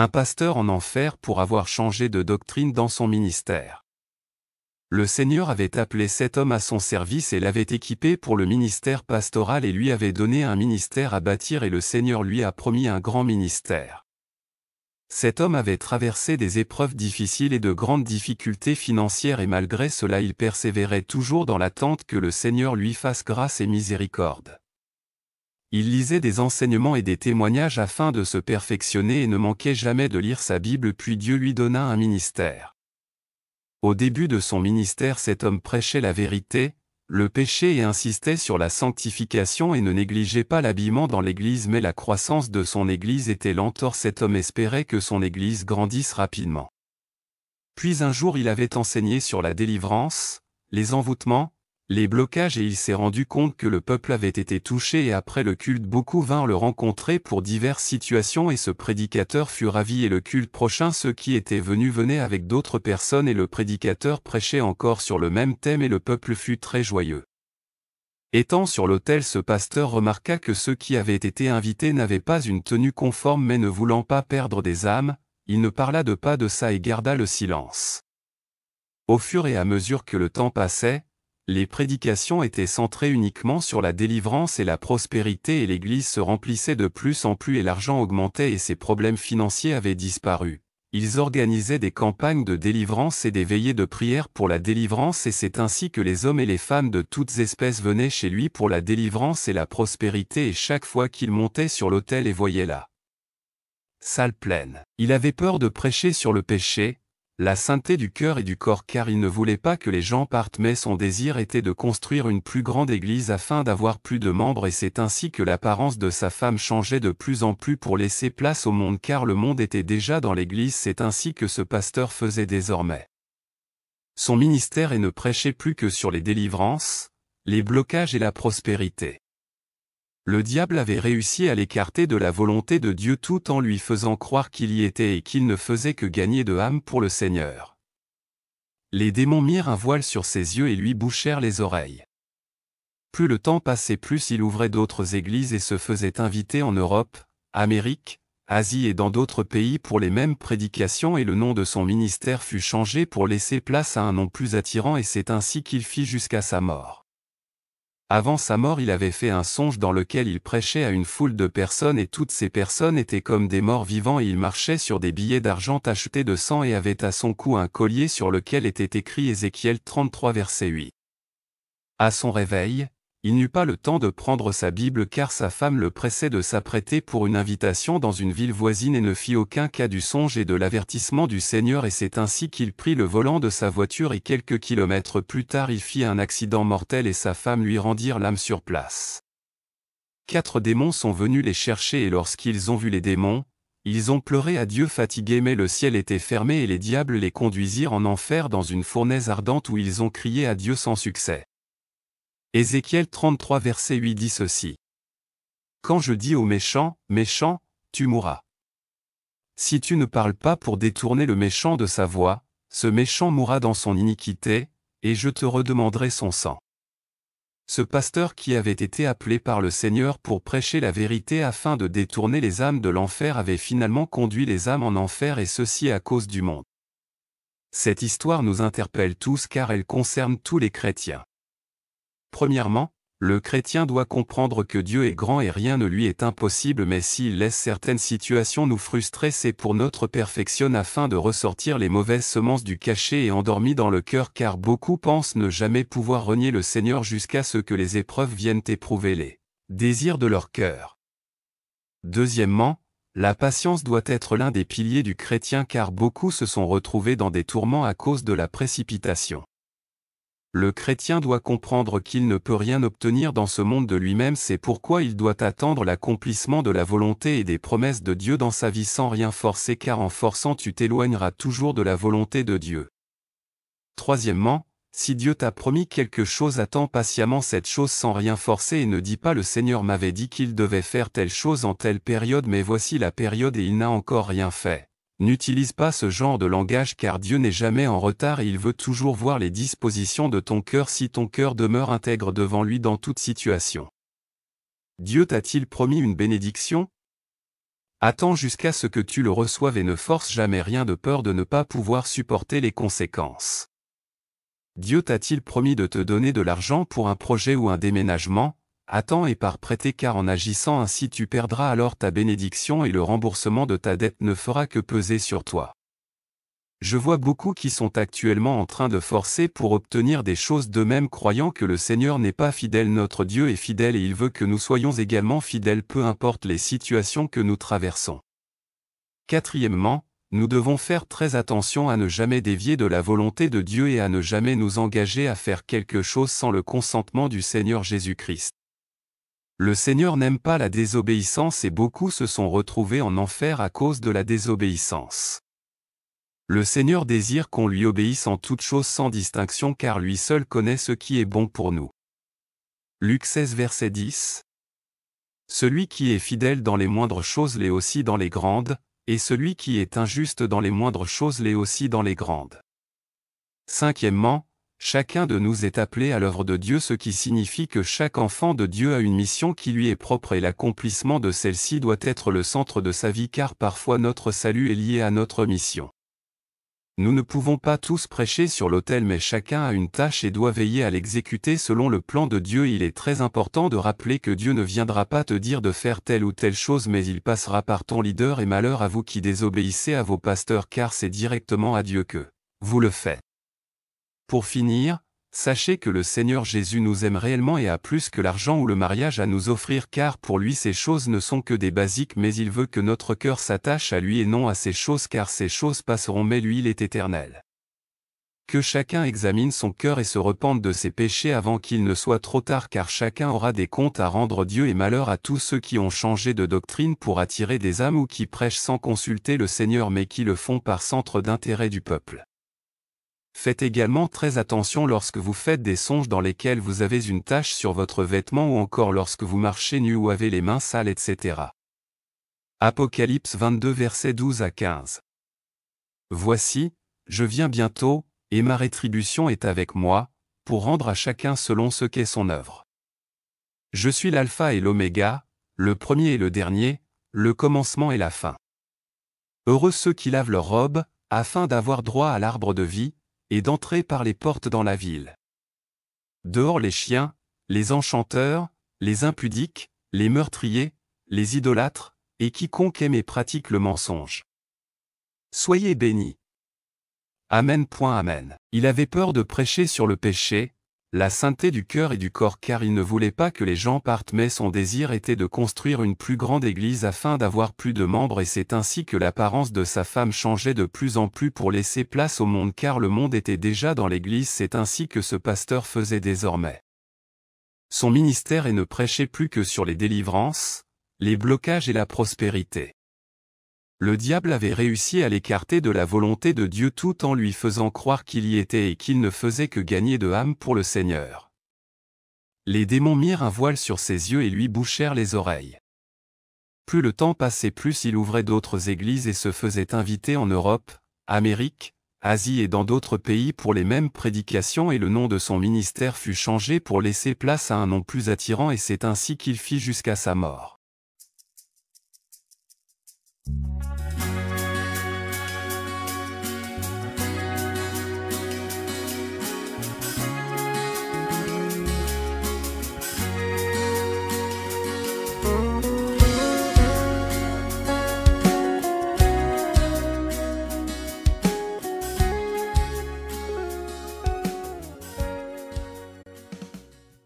Un pasteur en enfer pour avoir changé de doctrine dans son ministère. Le Seigneur avait appelé cet homme à son service et l'avait équipé pour le ministère pastoral et lui avait donné un ministère à bâtir et le Seigneur lui a promis un grand ministère. Cet homme avait traversé des épreuves difficiles et de grandes difficultés financières et malgré cela il persévérait toujours dans l'attente que le Seigneur lui fasse grâce et miséricorde. Il lisait des enseignements et des témoignages afin de se perfectionner et ne manquait jamais de lire sa Bible puis Dieu lui donna un ministère. Au début de son ministère cet homme prêchait la vérité, le péché et insistait sur la sanctification et ne négligeait pas l'habillement dans l'Église mais la croissance de son Église était lente or cet homme espérait que son Église grandisse rapidement. Puis un jour il avait enseigné sur la délivrance, les envoûtements, les blocages et il s'est rendu compte que le peuple avait été touché et après le culte beaucoup vinrent le rencontrer pour diverses situations et ce prédicateur fut ravi et le culte prochain ceux qui étaient venus venaient avec d'autres personnes et le prédicateur prêchait encore sur le même thème et le peuple fut très joyeux. Étant sur l'autel ce pasteur remarqua que ceux qui avaient été invités n'avaient pas une tenue conforme mais ne voulant pas perdre des âmes, il ne parla de pas de ça et garda le silence. Au fur et à mesure que le temps passait, les prédications étaient centrées uniquement sur la délivrance et la prospérité et l'Église se remplissait de plus en plus et l'argent augmentait et ses problèmes financiers avaient disparu. Ils organisaient des campagnes de délivrance et des veillées de prière pour la délivrance et c'est ainsi que les hommes et les femmes de toutes espèces venaient chez lui pour la délivrance et la prospérité et chaque fois qu'il montait sur l'autel et voyait la salle pleine. Il avait peur de prêcher sur le péché, la sainteté du cœur et du corps car il ne voulait pas que les gens partent mais son désir était de construire une plus grande église afin d'avoir plus de membres et c'est ainsi que l'apparence de sa femme changeait de plus en plus pour laisser place au monde car le monde était déjà dans l'église c'est ainsi que ce pasteur faisait désormais. Son ministère et ne prêchait plus que sur les délivrances, les blocages et la prospérité le diable avait réussi à l'écarter de la volonté de Dieu tout en lui faisant croire qu'il y était et qu'il ne faisait que gagner de âme pour le Seigneur. Les démons mirent un voile sur ses yeux et lui bouchèrent les oreilles. Plus le temps passait plus il ouvrait d'autres églises et se faisait inviter en Europe, Amérique, Asie et dans d'autres pays pour les mêmes prédications et le nom de son ministère fut changé pour laisser place à un nom plus attirant et c'est ainsi qu'il fit jusqu'à sa mort. Avant sa mort il avait fait un songe dans lequel il prêchait à une foule de personnes et toutes ces personnes étaient comme des morts vivants et il marchait sur des billets d'argent tachetés de sang et avait à son cou un collier sur lequel était écrit Ézéchiel 33 verset 8. À son réveil, il n'eut pas le temps de prendre sa Bible car sa femme le pressait de s'apprêter pour une invitation dans une ville voisine et ne fit aucun cas du songe et de l'avertissement du Seigneur et c'est ainsi qu'il prit le volant de sa voiture et quelques kilomètres plus tard il fit un accident mortel et sa femme lui rendirent l'âme sur place. Quatre démons sont venus les chercher et lorsqu'ils ont vu les démons, ils ont pleuré à Dieu fatigués mais le ciel était fermé et les diables les conduisirent en enfer dans une fournaise ardente où ils ont crié à Dieu sans succès. Ézéchiel 33 verset 8 dit ceci. Quand je dis au méchant, méchant, tu mourras. Si tu ne parles pas pour détourner le méchant de sa voix, ce méchant mourra dans son iniquité, et je te redemanderai son sang. Ce pasteur qui avait été appelé par le Seigneur pour prêcher la vérité afin de détourner les âmes de l'enfer avait finalement conduit les âmes en enfer et ceci à cause du monde. Cette histoire nous interpelle tous car elle concerne tous les chrétiens. Premièrement, le chrétien doit comprendre que Dieu est grand et rien ne lui est impossible mais s'il laisse certaines situations nous frustrer c'est pour notre perfection afin de ressortir les mauvaises semences du cachet et endormies dans le cœur car beaucoup pensent ne jamais pouvoir renier le Seigneur jusqu'à ce que les épreuves viennent éprouver les désirs de leur cœur. Deuxièmement, la patience doit être l'un des piliers du chrétien car beaucoup se sont retrouvés dans des tourments à cause de la précipitation. Le chrétien doit comprendre qu'il ne peut rien obtenir dans ce monde de lui-même, c'est pourquoi il doit attendre l'accomplissement de la volonté et des promesses de Dieu dans sa vie sans rien forcer car en forçant tu t'éloigneras toujours de la volonté de Dieu. Troisièmement, si Dieu t'a promis quelque chose, attends patiemment cette chose sans rien forcer et ne dis pas le Seigneur m'avait dit qu'il devait faire telle chose en telle période mais voici la période et il n'a encore rien fait. N'utilise pas ce genre de langage car Dieu n'est jamais en retard et il veut toujours voir les dispositions de ton cœur si ton cœur demeure intègre devant lui dans toute situation. Dieu t'a-t-il promis une bénédiction Attends jusqu'à ce que tu le reçoives et ne force jamais rien de peur de ne pas pouvoir supporter les conséquences. Dieu t'a-t-il promis de te donner de l'argent pour un projet ou un déménagement Attends et par prêter car en agissant ainsi tu perdras alors ta bénédiction et le remboursement de ta dette ne fera que peser sur toi. Je vois beaucoup qui sont actuellement en train de forcer pour obtenir des choses d'eux-mêmes croyant que le Seigneur n'est pas fidèle, notre Dieu est fidèle et il veut que nous soyons également fidèles peu importe les situations que nous traversons. Quatrièmement, nous devons faire très attention à ne jamais dévier de la volonté de Dieu et à ne jamais nous engager à faire quelque chose sans le consentement du Seigneur Jésus-Christ. Le Seigneur n'aime pas la désobéissance et beaucoup se sont retrouvés en enfer à cause de la désobéissance. Le Seigneur désire qu'on lui obéisse en toutes choses sans distinction car lui seul connaît ce qui est bon pour nous. Luc 16 verset 10 Celui qui est fidèle dans les moindres choses l'est aussi dans les grandes, et celui qui est injuste dans les moindres choses l'est aussi dans les grandes. Cinquièmement, Chacun de nous est appelé à l'œuvre de Dieu, ce qui signifie que chaque enfant de Dieu a une mission qui lui est propre et l'accomplissement de celle-ci doit être le centre de sa vie car parfois notre salut est lié à notre mission. Nous ne pouvons pas tous prêcher sur l'autel mais chacun a une tâche et doit veiller à l'exécuter selon le plan de Dieu. Il est très important de rappeler que Dieu ne viendra pas te dire de faire telle ou telle chose mais il passera par ton leader et malheur à vous qui désobéissez à vos pasteurs car c'est directement à Dieu que vous le faites. Pour finir, sachez que le Seigneur Jésus nous aime réellement et a plus que l'argent ou le mariage à nous offrir car pour lui ces choses ne sont que des basiques mais il veut que notre cœur s'attache à lui et non à ces choses car ces choses passeront mais lui il est éternel. Que chacun examine son cœur et se repente de ses péchés avant qu'il ne soit trop tard car chacun aura des comptes à rendre Dieu et malheur à tous ceux qui ont changé de doctrine pour attirer des âmes ou qui prêchent sans consulter le Seigneur mais qui le font par centre d'intérêt du peuple. Faites également très attention lorsque vous faites des songes dans lesquels vous avez une tache sur votre vêtement ou encore lorsque vous marchez nu ou avez les mains sales, etc. Apocalypse 22 versets 12 à 15. Voici, je viens bientôt, et ma rétribution est avec moi, pour rendre à chacun selon ce qu'est son œuvre. Je suis l'alpha et l'oméga, le premier et le dernier, le commencement et la fin. Heureux ceux qui lavent leurs robes, afin d'avoir droit à l'arbre de vie, et d'entrer par les portes dans la ville. Dehors les chiens, les enchanteurs, les impudiques, les meurtriers, les idolâtres, et quiconque aime et pratique le mensonge. Soyez bénis. Amen. Amen. Il avait peur de prêcher sur le péché, la sainteté du cœur et du corps car il ne voulait pas que les gens partent mais son désir était de construire une plus grande église afin d'avoir plus de membres et c'est ainsi que l'apparence de sa femme changeait de plus en plus pour laisser place au monde car le monde était déjà dans l'église c'est ainsi que ce pasteur faisait désormais. Son ministère et ne prêchait plus que sur les délivrances, les blocages et la prospérité le diable avait réussi à l'écarter de la volonté de Dieu tout en lui faisant croire qu'il y était et qu'il ne faisait que gagner de âme pour le Seigneur. Les démons mirent un voile sur ses yeux et lui bouchèrent les oreilles. Plus le temps passait, plus il ouvrait d'autres églises et se faisait inviter en Europe, Amérique, Asie et dans d'autres pays pour les mêmes prédications et le nom de son ministère fut changé pour laisser place à un nom plus attirant et c'est ainsi qu'il fit jusqu'à sa mort. Música